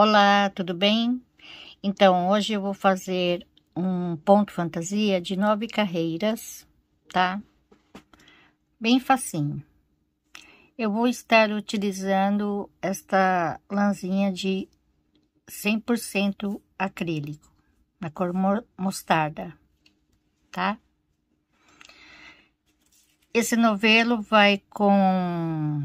Olá, tudo bem? Então, hoje eu vou fazer um ponto fantasia de nove carreiras, tá? Bem facinho. Eu vou estar utilizando esta lãzinha de 100% acrílico, na cor mostarda, tá? Esse novelo vai com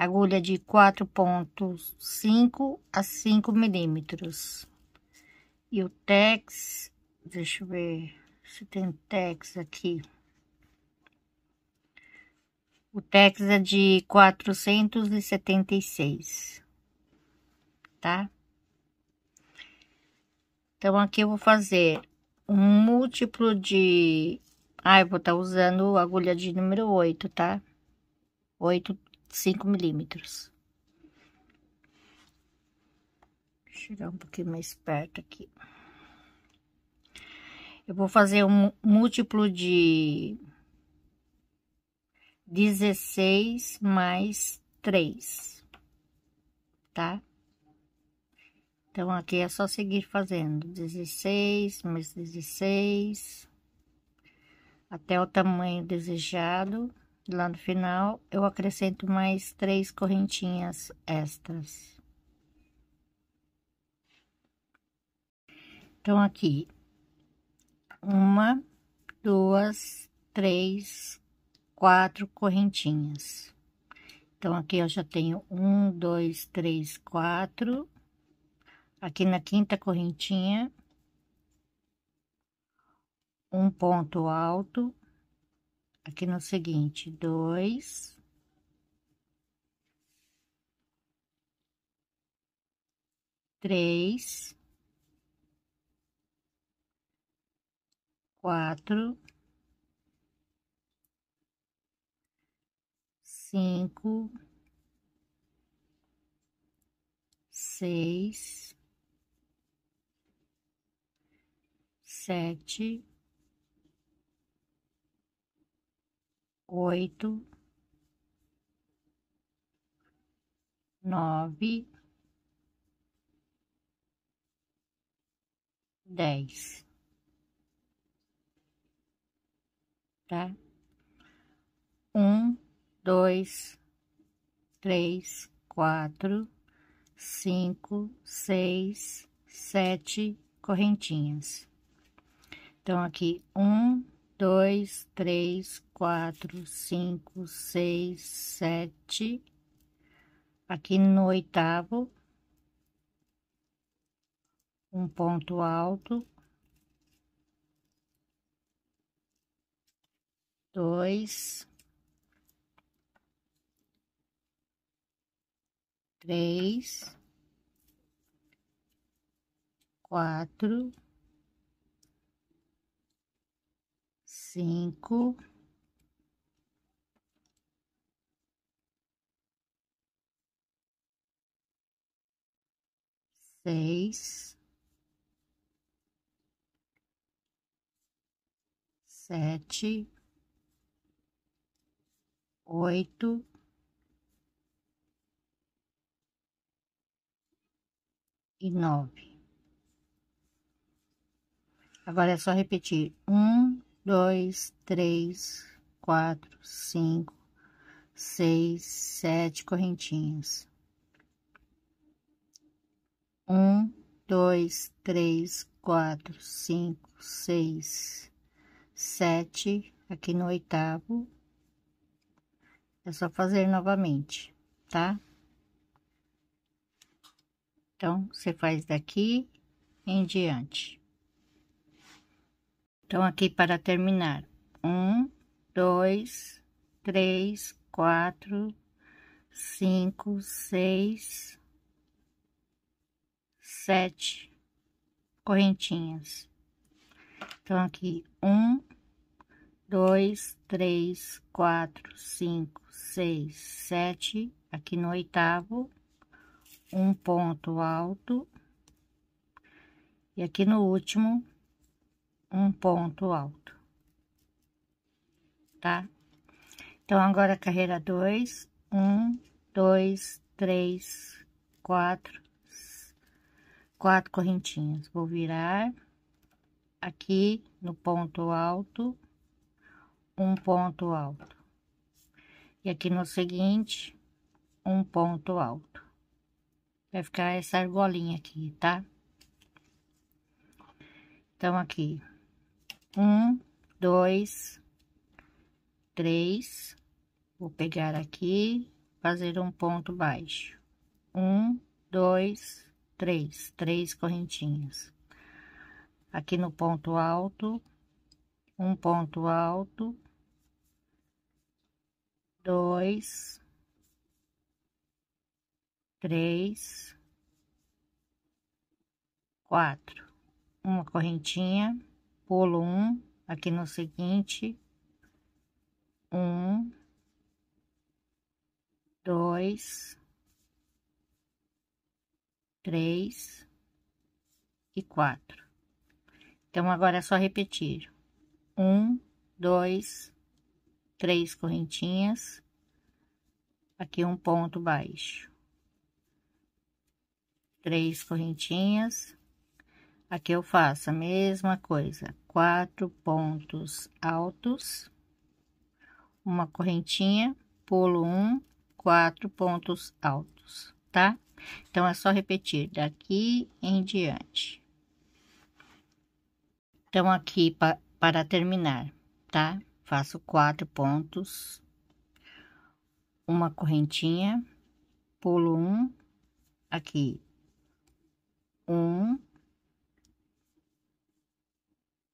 agulha de 4.5 a 5 milímetros. E o tex, deixa eu ver se tem tex aqui. O tex é de 476, tá? Então, aqui eu vou fazer um múltiplo de... Ah, eu vou estar tá usando agulha de número 8, tá? 8 5 milímetros. Tirar um pouquinho mais perto aqui. Eu vou fazer um múltiplo de 16 mais 3, tá? Então, aqui é só seguir fazendo 16 mais 16 até o tamanho desejado. Lá no final, eu acrescento mais três correntinhas extras. Então, aqui, uma, duas, três, quatro correntinhas. Então, aqui eu já tenho um, dois, três, quatro. Aqui na quinta correntinha, um ponto alto, aqui no seguinte, dois. Três. Quatro. Cinco. Seis. Sete oito, nove, dez, tá? Um, dois, três, quatro, cinco, seis, sete correntinhas. Então, aqui um, dois, três, quatro, cinco, seis, sete. Aqui no oitavo, um ponto alto, dois, três, quatro, cinco. seis, sete, oito, e nove. Agora é só repetir: um, dois, três, quatro, cinco, seis, sete correntinhas. Um, dois, três, quatro, cinco, seis, sete, aqui no oitavo. É só fazer novamente, tá? Então, você faz daqui em diante. Então, aqui para terminar. Um, dois, três, quatro, cinco, seis, sete correntinhas. Então, aqui, um, dois, três, quatro, cinco, seis, sete, aqui no oitavo, um ponto alto, e aqui no último, um ponto alto, tá? Então, agora, carreira dois, um, dois, três, quatro, quatro correntinhas. Vou virar aqui no ponto alto, um ponto alto. E aqui no seguinte, um ponto alto. Vai ficar essa argolinha aqui, tá? Então, aqui, um, dois, três. Vou pegar aqui, fazer um ponto baixo. Um, dois, três, três correntinhas. Aqui no ponto alto, um ponto alto, dois, três, quatro, uma correntinha, pulo um, aqui no seguinte, um, dois, três e quatro. Então, agora é só repetir. Um, dois, três correntinhas. Aqui um ponto baixo. Três correntinhas. Aqui eu faço a mesma coisa. Quatro pontos altos. Uma correntinha, pulo um, quatro pontos altos, tá? Então, é só repetir daqui em diante. Então, aqui pa para terminar, tá? Faço quatro pontos, uma correntinha, pulo um, aqui, um,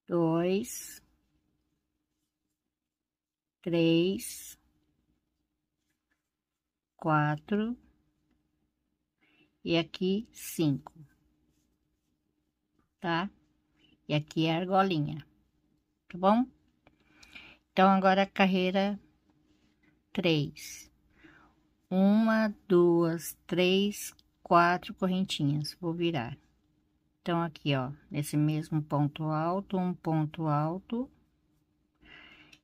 dois, três, quatro, e aqui cinco, tá? E aqui é a argolinha, tá bom? Então, agora carreira três. Uma, duas, três, quatro correntinhas. Vou virar. Então, aqui, ó, nesse mesmo ponto alto, um ponto alto.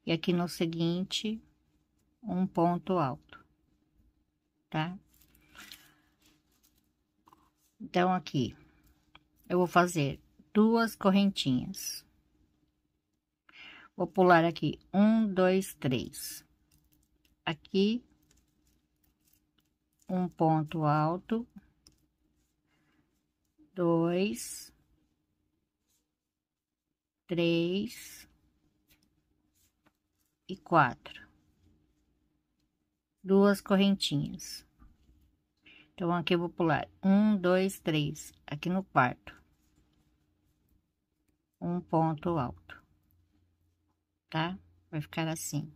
E aqui no seguinte, um ponto alto, tá? Então, aqui, eu vou fazer duas correntinhas. Vou pular aqui, um, dois, três. Aqui, um ponto alto, dois, três e quatro. Duas correntinhas. Então, aqui eu vou pular um, dois, três, aqui no quarto. Um ponto alto, tá? Vai ficar assim.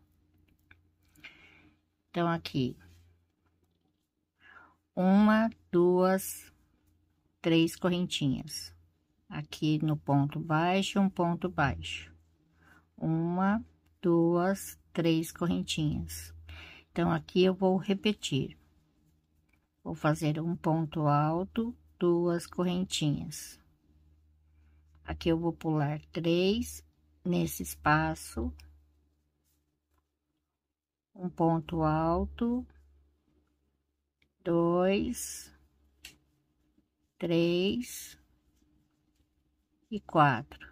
Então, aqui. Uma, duas, três correntinhas. Aqui no ponto baixo, um ponto baixo. Uma, duas, três correntinhas. Então, aqui eu vou repetir Vou fazer um ponto alto, duas correntinhas. Aqui eu vou pular três nesse espaço. Um ponto alto, dois, três e quatro.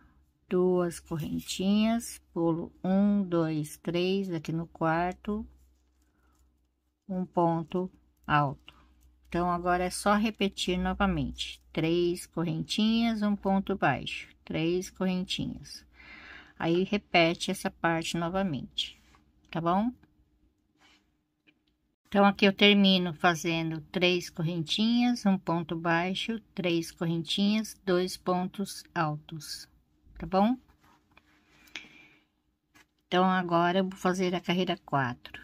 Duas correntinhas, pulo um, dois, três aqui no quarto, um ponto alto. Então, agora é só repetir novamente. Três correntinhas, um ponto baixo. Três correntinhas. Aí, repete essa parte novamente, tá bom? Então, aqui eu termino fazendo três correntinhas, um ponto baixo, três correntinhas, dois pontos altos, tá bom? Então, agora eu vou fazer a carreira quatro.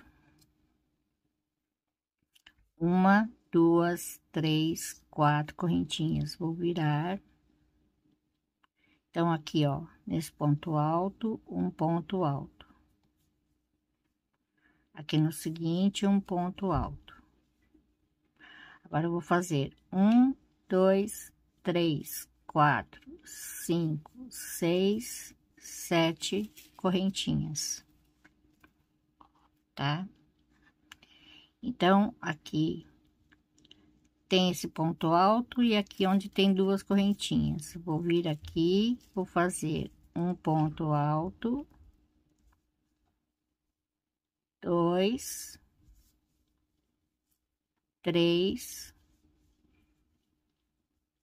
Uma, duas, três, quatro correntinhas. Vou virar. Então, aqui, ó, nesse ponto alto, um ponto alto. Aqui no seguinte, um ponto alto. Agora, eu vou fazer um, dois, três, quatro, cinco, seis, sete correntinhas, tá? Então, aqui tem esse ponto alto e aqui onde tem duas correntinhas. Vou vir aqui, vou fazer um ponto alto, dois, três,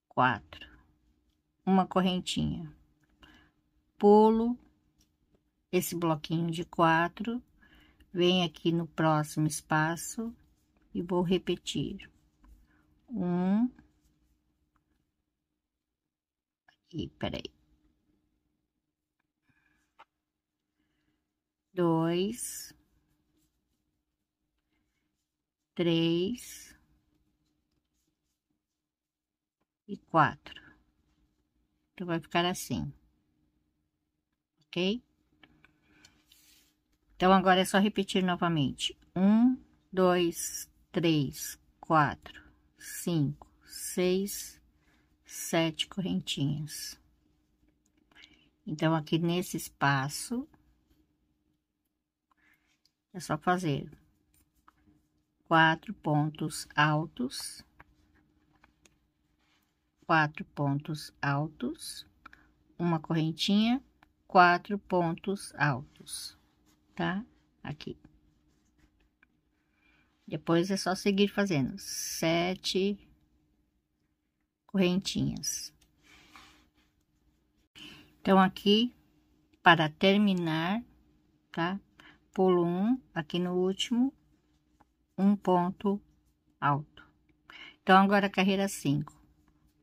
quatro, uma correntinha, pulo esse bloquinho de quatro, venho aqui no próximo espaço e vou repetir um. E peraí. Dois. Três. E quatro. Então, vai ficar assim. Ok? Então, agora é só repetir novamente. Um, dois, três, quatro cinco, seis, sete correntinhas. Então, aqui nesse espaço, é só fazer quatro pontos altos, quatro pontos altos, uma correntinha, quatro pontos altos, tá? Aqui. Depois é só seguir fazendo sete correntinhas. Então, aqui, para terminar, tá? Pulo um, aqui no último, um ponto alto. Então, agora carreira cinco.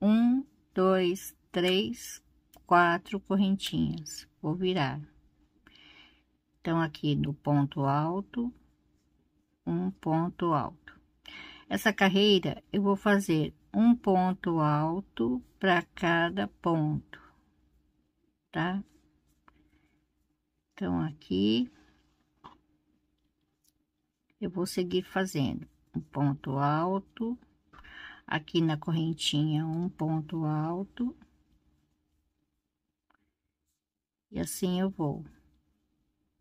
Um, dois, três, quatro correntinhas. Vou virar. Então, aqui no ponto alto, um ponto alto. Essa carreira eu vou fazer um ponto alto para cada ponto, tá? Então, aqui eu vou seguir fazendo um ponto alto, aqui na correntinha, um ponto alto, e assim eu vou,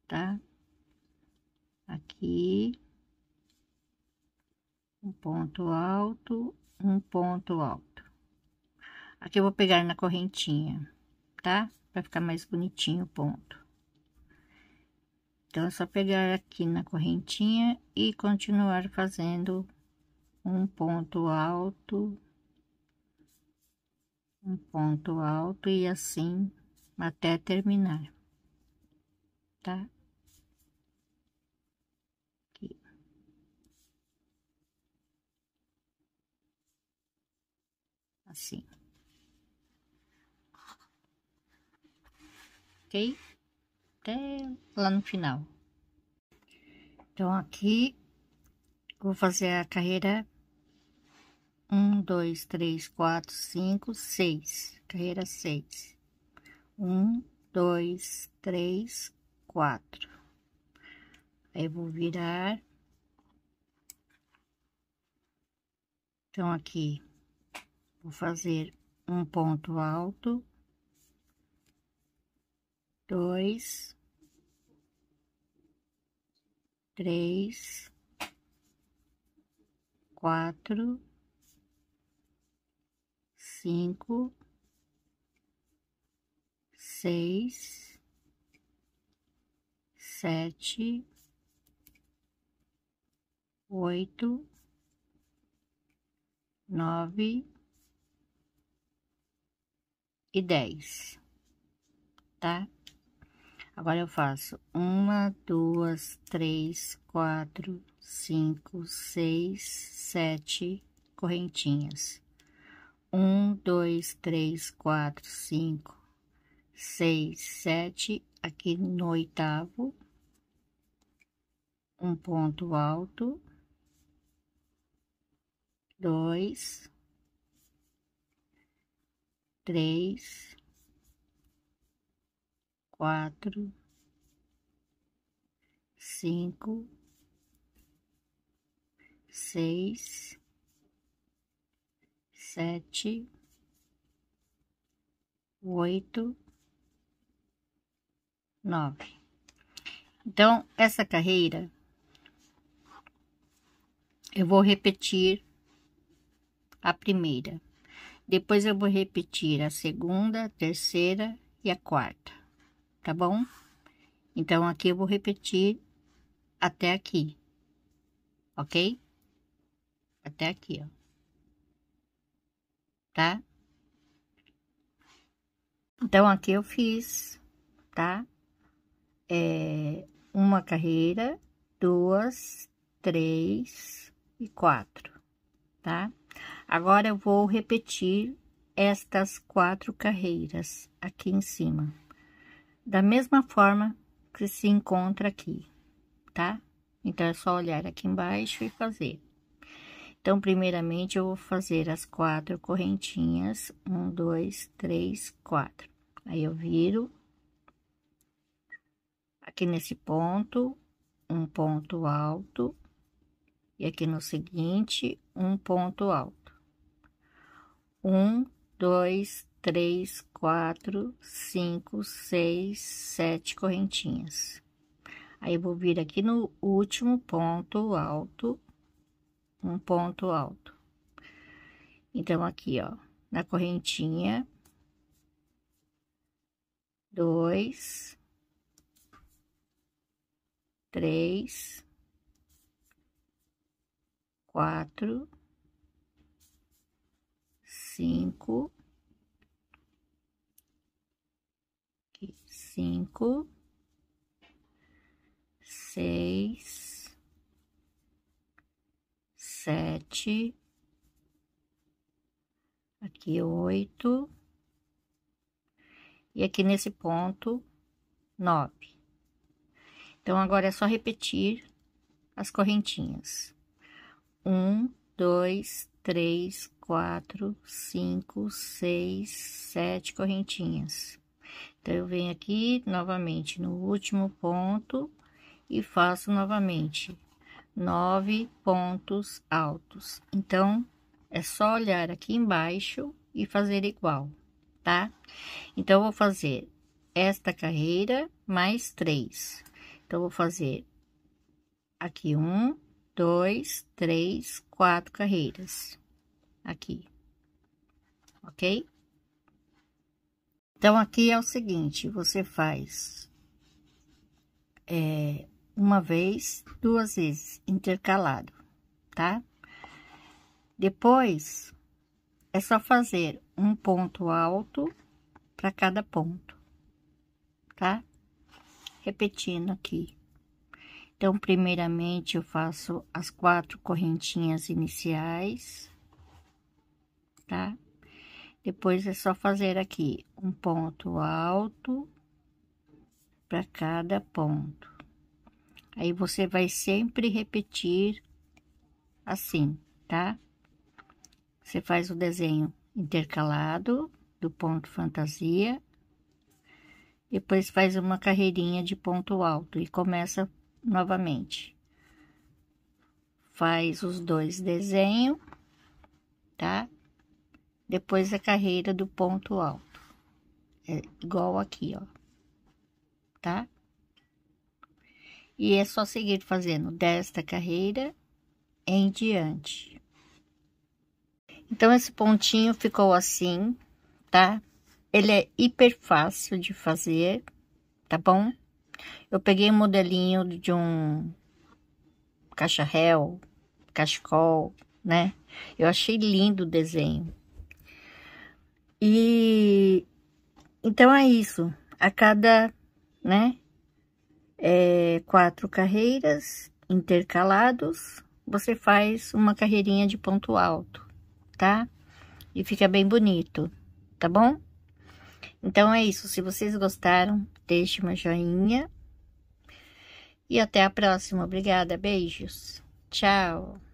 tá? Aqui, um ponto alto, um ponto alto. Aqui eu vou pegar na correntinha, tá? Pra ficar mais bonitinho o ponto. Então, é só pegar aqui na correntinha e continuar fazendo um ponto alto, um ponto alto e assim até terminar, tá? assim. Ok? Até lá no final. Então, aqui, vou fazer a carreira um, dois, três, quatro, cinco, seis. Carreira seis. Um, dois, três, quatro. Aí vou virar. Então, aqui, Vou fazer um ponto alto, dois, três, quatro, cinco, seis, sete, oito, nove, e dez, tá? Agora, eu faço uma, duas, três, quatro, cinco, seis, sete correntinhas. Um, dois, três, quatro, cinco, seis, sete, aqui no oitavo. Um ponto alto. Dois três, quatro, cinco, seis, sete, oito, nove. Então, essa carreira eu vou repetir a primeira. Depois eu vou repetir a segunda, a terceira e a quarta, tá bom? Então, aqui eu vou repetir até aqui, ok? Até aqui, ó. Tá? Então, aqui eu fiz, tá? É, uma carreira, duas, três e quatro, tá? Agora, eu vou repetir estas quatro carreiras aqui em cima. Da mesma forma que se encontra aqui, tá? Então, é só olhar aqui embaixo e fazer. Então, primeiramente, eu vou fazer as quatro correntinhas. Um, dois, três, quatro. Aí, eu viro. Aqui nesse ponto, um ponto alto. E aqui no seguinte, um ponto alto um, dois, três, quatro, cinco, seis, sete correntinhas. Aí, vou vir aqui no último ponto alto, um ponto alto. Então, aqui, ó, na correntinha, dois, três, quatro, cinco, aqui, cinco, seis, sete, aqui oito, e aqui nesse ponto, nove. Então, agora é só repetir as correntinhas. Um, dois, três, quatro, cinco, seis, sete correntinhas. Então, eu venho aqui novamente no último ponto e faço novamente nove pontos altos. Então, é só olhar aqui embaixo e fazer igual, tá? Então, vou fazer esta carreira mais três. Então, vou fazer aqui um, dois, três, quatro carreiras aqui, ok? Então, aqui é o seguinte, você faz é, uma vez, duas vezes, intercalado, tá? Depois, é só fazer um ponto alto para cada ponto, tá? Repetindo aqui. Então, primeiramente, eu faço as quatro correntinhas iniciais tá? Depois é só fazer aqui um ponto alto para cada ponto. Aí você vai sempre repetir assim, tá? Você faz o desenho intercalado do ponto fantasia, depois faz uma carreirinha de ponto alto e começa novamente. Faz os dois desenhos, tá? depois a carreira do ponto alto. É igual aqui, ó. Tá? E é só seguir fazendo desta carreira em diante. Então, esse pontinho ficou assim, tá? Ele é hiper fácil de fazer, tá bom? Eu peguei um modelinho de um cacharel, cachecol, né? Eu achei lindo o desenho. E então é isso. A cada, né, é, quatro carreiras intercalados, você faz uma carreirinha de ponto alto, tá? E fica bem bonito, tá bom? Então é isso. Se vocês gostaram, deixe uma joinha. E até a próxima. Obrigada. Beijos. Tchau.